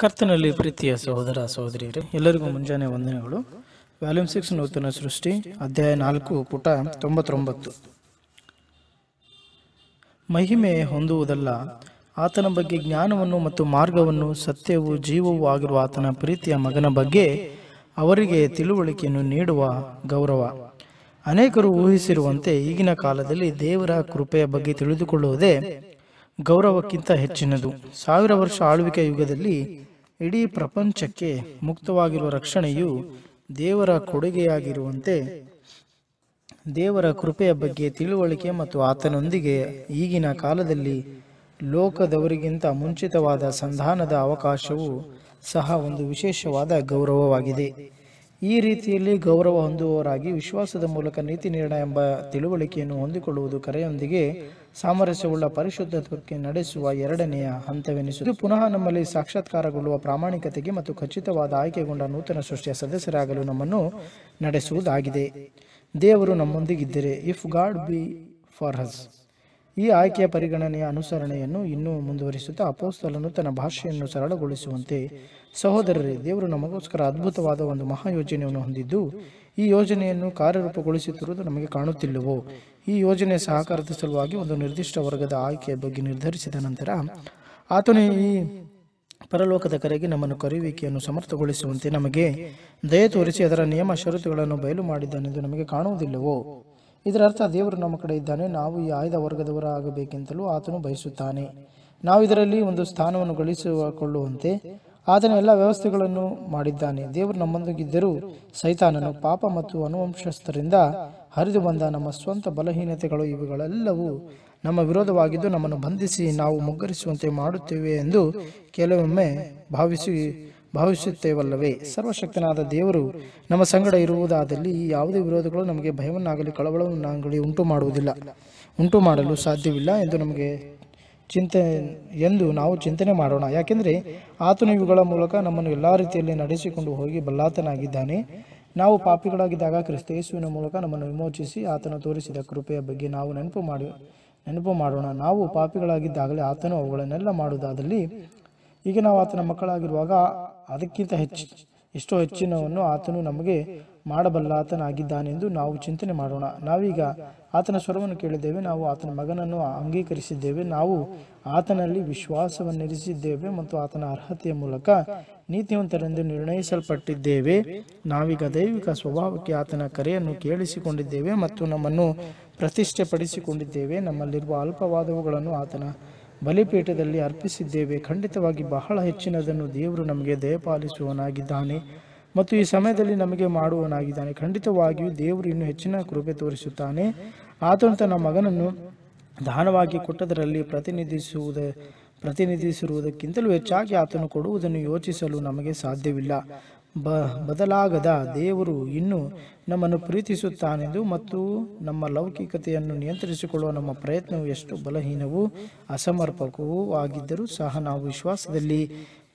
ಕರ್ತನಲ್ಲಿ ಪ್ರೀತಿಯ ಸಹೋದರ ಸಹೋದರಿಯರೇ ಎಲ್ಲರಿಗೂ ಮುಂಜಾನೆ ವಂದನೆಗಳು ವ್ಯಾಲ್ಯೂಮ್ ಸಿಕ್ಸ್ ನೂತನ ಸೃಷ್ಟಿ ಅಧ್ಯಾಯ ನಾಲ್ಕು ಪುಟ ತೊಂಬತ್ತೊಂಬತ್ತು ಮಹಿಮೆ ಹೊಂದುವುದಲ್ಲ ಆತನ ಬಗ್ಗೆ ಜ್ಞಾನವನ್ನು ಮತ್ತು ಮಾರ್ಗವನ್ನು ಸತ್ಯವು ಜೀವವೂ ಆಗಿರುವ ಆತನ ಪ್ರೀತಿಯ ಮಗನ ಬಗ್ಗೆ ಅವರಿಗೆ ತಿಳುವಳಿಕೆಯನ್ನು ನೀಡುವ ಗೌರವ ಅನೇಕರು ಊಹಿಸಿರುವಂತೆ ಈಗಿನ ಕಾಲದಲ್ಲಿ ದೇವರ ಕೃಪೆಯ ಬಗ್ಗೆ ತಿಳಿದುಕೊಳ್ಳುವುದೇ ಗೌರವಕ್ಕಿಂತ ಹೆಚ್ಚಿನದು ಸಾವಿರ ವರ್ಷ ಆಳ್ವಿಕೆ ಯುಗದಲ್ಲಿ ಇಡೀ ಪ್ರಪಂಚಕ್ಕೆ ಮುಕ್ತವಾಗಿರುವ ರಕ್ಷಣೆಯು ದೇವರ ಕೊಡುಗೆಯಾಗಿರುವಂತೆ ದೇವರ ಕೃಪೆಯ ಬಗ್ಗೆ ತಿಳುವಳಿಕೆ ಮತ್ತು ಆತನೊಂದಿಗೆ ಈಗಿನ ಕಾಲದಲ್ಲಿ ಲೋಕದವರಿಗಿಂತ ಮುಂಚಿತವಾದ ಸಂಧಾನದ ಅವಕಾಶವು ಸಹ ಒಂದು ವಿಶೇಷವಾದ ಗೌರವವಾಗಿದೆ ಈ ರೀತಿಯಲ್ಲಿ ಗೌರವ ಹೊಂದುವವರಾಗಿ ವಿಶ್ವಾಸದ ಮೂಲಕ ನೀತಿ ನಿರ್ಣಯ ಎಂಬ ತಿಳುವಳಿಕೆಯನ್ನು ಹೊಂದಿಕೊಳ್ಳುವುದು ಕರೆಯೊಂದಿಗೆ ಸಾಮರಸ್ಯವುಳ್ಳ ಪರಿಶುದ್ಧ ನಡೆಸುವ ಎರಡನೆಯ ಹಂತವೆನಿಸುವುದು ಪುನಃ ನಮ್ಮಲ್ಲಿ ಸಾಕ್ಷಾತ್ಕಾರಗೊಳ್ಳುವ ಪ್ರಾಮಾಣಿಕತೆಗೆ ಮತ್ತು ಖಚಿತವಾದ ಆಯ್ಕೆಗೊಂಡ ನೂತನ ಸೃಷ್ಟಿಯ ಸದಸ್ಯರಾಗಲು ನಮ್ಮನ್ನು ನಡೆಸುವುದಾಗಿದೆ ದೇವರು ನಮ್ಮೊಂದಿಗಿದ್ದರೆ if God be for us ಈ ಆಯ್ಕೆಯ ಪರಿಗಣನೆಯ ಅನುಸರಣೆಯನ್ನು ಇನ್ನೂ ಮುಂದುವರಿಸುತ್ತಾ ಅಪೋಸ್ತಲನ್ನು ತನ್ನ ಭಾಷೆಯನ್ನು ಸರಳಗೊಳಿಸುವಂತೆ ಸಹೋದರರೇ ದೇವರು ನಮಗೋಸ್ಕರ ಅದ್ಭುತವಾದ ಒಂದು ಮಹಾ ಯೋಜನೆಯನ್ನು ಹೊಂದಿದ್ದು ಈ ಯೋಜನೆಯನ್ನು ಕಾರ್ಯರೂಪಗೊಳಿಸುತ್ತಿರುವುದು ನಮಗೆ ಕಾಣುತ್ತಿಲ್ಲವೋ ಈ ಯೋಜನೆಯ ಸಹಕಾರದ ಸಲುವಾಗಿ ಒಂದು ನಿರ್ದಿಷ್ಟ ವರ್ಗದ ಆಯ್ಕೆಯ ಬಗ್ಗೆ ನಿರ್ಧರಿಸಿದ ನಂತರ ಆತನೇ ಈ ಪರಲೋಕದ ಕರೆಗೆ ನಮ್ಮನ್ನು ಕರೆಯುವಿಕೆಯನ್ನು ಸಮರ್ಥಗೊಳಿಸುವಂತೆ ನಮಗೆ ದಯ ತೋರಿಸಿ ಅದರ ನಿಯಮ ಷರತ್ತುಗಳನ್ನು ಬಯಲು ಮಾಡಿದ್ದಾನೆಂದು ನಮಗೆ ಕಾಣುವುದಿಲ್ಲವೋ ಇದರ ಅರ್ಥ ದೇವರು ನಮ್ಮ ಕಡೆ ಇದ್ದಾನೆ ನಾವು ಈ ಆಯ್ದ ವರ್ಗದವರ ಆಗಬೇಕೆಂತಲೂ ಆತನು ಬಯಸುತ್ತಾನೆ ನಾವು ಇದರಲ್ಲಿ ಒಂದು ಸ್ಥಾನವನ್ನು ಗಳಿಸಿಕೊಳ್ಳುವಂತೆ ಆತನ ಎಲ್ಲ ವ್ಯವಸ್ಥೆಗಳನ್ನು ಮಾಡಿದ್ದಾನೆ ದೇವರು ನಮ್ಮೊಂದಿಗಿದ್ದರೂ ಸೈತಾನನು ಪಾಪ ಮತ್ತು ಅನುವಂಶಸ್ಥರಿಂದ ಹರಿದು ಬಂದ ನಮ್ಮ ಸ್ವಂತ ಬಲಹೀನತೆಗಳು ಇವುಗಳೆಲ್ಲವೂ ನಮ್ಮ ವಿರೋಧವಾಗಿದ್ದು ನಮ್ಮನ್ನು ಬಂಧಿಸಿ ನಾವು ಮುಗ್ಗರಿಸುವಂತೆ ಮಾಡುತ್ತೇವೆ ಎಂದು ಕೆಲವೊಮ್ಮೆ ಭಾವಿಸಿ ಭಾವಿಸುತ್ತೇವಲ್ಲವೇ ಸರ್ವಶಕ್ತನಾದ ದೇವರು ನಮ್ಮ ಸಂಗಡ ಇರುವುದಾದಲ್ಲಿ ಈ ಯಾವುದೇ ವಿರೋಧಗಳು ನಮಗೆ ಭಯವನ್ನಾಗಲಿ ಕಳವಳವನ್ನಾಗಲಿ ಉಂಟು ಮಾಡುವುದಿಲ್ಲ ಉಂಟು ಮಾಡಲು ಸಾಧ್ಯವಿಲ್ಲ ಎಂದು ನಮಗೆ ಚಿಂತೆ ಎಂದು ನಾವು ಚಿಂತನೆ ಮಾಡೋಣ ಯಾಕೆಂದರೆ ಆತನು ಇವುಗಳ ಮೂಲಕ ನಮ್ಮನ್ನು ಎಲ್ಲ ರೀತಿಯಲ್ಲಿ ನಡೆಸಿಕೊಂಡು ಹೋಗಿ ಬಲ್ಲಾತನಾಗಿದ್ದಾನೆ ನಾವು ಪಾಪಿಗಳಾಗಿದ್ದಾಗ ಕ್ರಿಸ್ತ ಯೇಸುವಿನ ಮೂಲಕ ನಮ್ಮನ್ನು ವಿಮೋಚಿಸಿ ಆತನು ತೋರಿಸಿದ ಕೃಪೆಯ ಬಗ್ಗೆ ನಾವು ನೆನಪು ಮಾಡಿ ನೆನಪು ಮಾಡೋಣ ನಾವು ಪಾಪಿಗಳಾಗಿದ್ದಾಗಲೇ ಆತನು ಅವುಗಳನ್ನೆಲ್ಲ ಮಾಡುವುದಾದಲ್ಲಿ ಈಗ ನಾವು ಆತನ ಮಕ್ಕಳಾಗಿರುವಾಗ ಅದಕ್ಕಿಂತ ಹೆಚ್ಚು ಎಷ್ಟೋ ಹೆಚ್ಚಿನವನ್ನು ಆತನು ನಮಗೆ ಮಾಡಬಲ್ಲಾತನಾಗಿದ್ದಾನೆಂದು ನಾವು ಚಿಂತನೆ ಮಾಡೋಣ ನಾವೀಗ ಆತನ ಸ್ವರವನ್ನು ಕೇಳಿದ್ದೇವೆ ನಾವು ಆತನ ಮಗನನ್ನು ಅಂಗೀಕರಿಸಿದ್ದೇವೆ ನಾವು ಆತನಲ್ಲಿ ವಿಶ್ವಾಸವನ್ನಿರಿಸಿದ್ದೇವೆ ಮತ್ತು ಆತನ ಅರ್ಹತೆಯ ಮೂಲಕ ನೀತಿವಂತರೆಂದು ನಿರ್ಣಯಿಸಲ್ಪಟ್ಟಿದ್ದೇವೆ ನಾವೀಗ ದೈವಿಕ ಸ್ವಭಾವಕ್ಕೆ ಆತನ ಕರೆಯನ್ನು ಕೇಳಿಸಿಕೊಂಡಿದ್ದೇವೆ ಮತ್ತು ನಮ್ಮನ್ನು ಪ್ರತಿಷ್ಠೆಪಡಿಸಿಕೊಂಡಿದ್ದೇವೆ ನಮ್ಮಲ್ಲಿರುವ ಅಲ್ಪವಾದವುಗಳನ್ನು ಆತನ ಬಲಿಪೀಠದಲ್ಲಿ ಅರ್ಪಿಸಿದ್ದೇವೆ ಖಂಡಿತವಾಗಿ ಬಹಳ ಹೆಚ್ಚಿನದನ್ನು ದೇವರು ನಮಗೆ ದಯಪಾಲಿಸುವನಾಗಿದ್ದಾನೆ ಮತ್ತು ಈ ಸಮಯದಲ್ಲಿ ನಮಗೆ ಮಾಡುವನಾಗಿದ್ದಾನೆ ಖಂಡಿತವಾಗಿಯೂ ದೇವರು ಇನ್ನೂ ಹೆಚ್ಚಿನ ಕೃಪೆ ತೋರಿಸುತ್ತಾನೆ ಆತನು ತನ್ನ ಮಗನನ್ನು ದಾನವಾಗಿ ಕೊಟ್ಟದರಲ್ಲಿ ಪ್ರತಿನಿಧಿಸುವುದ ಪ್ರತಿನಿಧಿಸಿರುವುದಕ್ಕಿಂತಲೂ ಹೆಚ್ಚಾಗಿ ಆತನು ಕೊಡುವುದನ್ನು ಯೋಚಿಸಲು ನಮಗೆ ಸಾಧ್ಯವಿಲ್ಲ ಬ ಬದಲಾಗದ ದೇವರು ಇನ್ನೂ ನಮ್ಮನ್ನು ಪ್ರೀತಿಸುತ್ತಾನೆಂದು ಮತ್ತು ನಮ್ಮ ಲೌಕಿಕತೆಯನ್ನು ನಿಯಂತ್ರಿಸಿಕೊಳ್ಳುವ ನಮ್ಮ ಪ್ರಯತ್ನವು ಎಷ್ಟು ಬಲಹೀನವೂ ಅಸಮರ್ಪಕವೂ ಆಗಿದ್ದರೂ ಸಹ ನಾವು ವಿಶ್ವಾಸದಲ್ಲಿ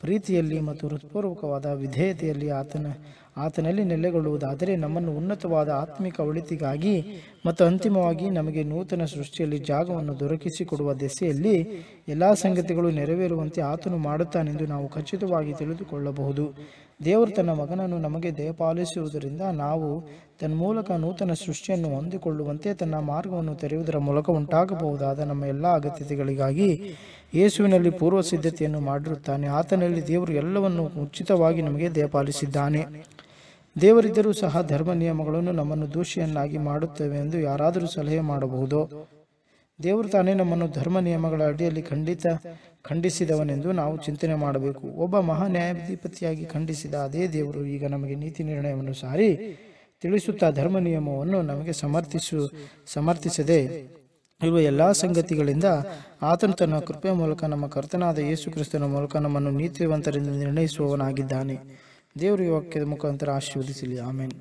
ಪ್ರೀತಿಯಲ್ಲಿ ಮತ್ತು ಹೃತ್ಪೂರ್ವಕವಾದ ವಿಧೇಯತೆಯಲ್ಲಿ ಆತನ ಆತನಲ್ಲಿ ನೆಲೆಗೊಳ್ಳುವುದಾದರೆ ನಮ್ಮನ್ನು ಉನ್ನತವಾದ ಆತ್ಮಿಕ ಒಳಿತಿಗಾಗಿ ಮತ್ತು ಅಂತಿಮವಾಗಿ ನಮಗೆ ನೂತನ ಸೃಷ್ಟಿಯಲ್ಲಿ ಜಾಗವನ್ನು ದೊರಕಿಸಿಕೊಡುವ ದೆಸೆಯಲ್ಲಿ ಎಲ್ಲ ಸಂಗತಿಗಳು ನೆರವೇರುವಂತೆ ಆತನು ಮಾಡುತ್ತಾನೆಂದು ನಾವು ಖಚಿತವಾಗಿ ತಿಳಿದುಕೊಳ್ಳಬಹುದು ದೇವರು ತನ್ನ ಮಗನನ್ನು ನಮಗೆ ದಯಪಾಲಿಸುವುದರಿಂದ ನಾವು ಮೂಲಕ ನೂತನ ಸೃಷ್ಟಿಯನ್ನು ಹೊಂದಿಕೊಳ್ಳುವಂತೆ ತನ್ನ ಮಾರ್ಗವನ್ನು ತೆರೆಯುವುದರ ಮೂಲಕ ಉಂಟಾಗಬಹುದಾದ ನಮ್ಮ ಎಲ್ಲ ಅಗತ್ಯತೆಗಳಿಗಾಗಿ ಯೇಸುವಿನಲ್ಲಿ ಪೂರ್ವ ಸಿದ್ಧತೆಯನ್ನು ಮಾಡಿರುತ್ತಾನೆ ಆತನಲ್ಲಿ ದೇವರು ಎಲ್ಲವನ್ನು ಉಚಿತವಾಗಿ ನಮಗೆ ದಯಪಾಲಿಸಿದ್ದಾನೆ ದೇವರಿದ್ದರೂ ಸಹ ಧರ್ಮ ನಿಯಮಗಳನ್ನು ನಮ್ಮನ್ನು ದೂಷಿಯನ್ನಾಗಿ ಮಾಡುತ್ತೇವೆ ಎಂದು ಯಾರಾದರೂ ಸಲಹೆ ಮಾಡಬಹುದು ದೇವರು ತಾನೇ ನಮ್ಮನ್ನು ಧರ್ಮ ನಿಯಮಗಳ ಅಡಿಯಲ್ಲಿ ಖಂಡಿತ ಖಂಡಿಸಿದವನೆಂದು ನಾವು ಚಿಂತನೆ ಮಾಡಬೇಕು ಒಬ್ಬ ಮಹಾ ನ್ಯಾಯಾಧಿಪತಿಯಾಗಿ ಖಂಡಿಸಿದ ಅದೇ ದೇವರು ಈಗ ನಮಗೆ ನೀತಿ ನಿರ್ಣಯವನ್ನು ಸಾರಿ ತಿಳಿಸುತ್ತಾ ಧರ್ಮ ನಿಯಮವನ್ನು ನಮಗೆ ಸಮರ್ಥಿಸು ಸಮರ್ಥಿಸದೆ ಇರುವ ಎಲ್ಲ ಸಂಗತಿಗಳಿಂದ ಆತನು ತನ್ನ ಕೃಪೆಯ ಮೂಲಕ ನಮ್ಮ ಕರ್ತನಾದ ಯೇಸು ಕ್ರಿಸ್ತನ ಮೂಲಕ ನಮ್ಮನ್ನು ನೀತಿವಂತರಿಂದ ನಿರ್ಣಯಿಸುವವನಾಗಿದ್ದಾನೆ ದೇವರು ವಾಕ್ಯದ ಮುಖಾಂತರ ಆಶೀರ್ವದಿಸಲಿ ಆಮೇನ್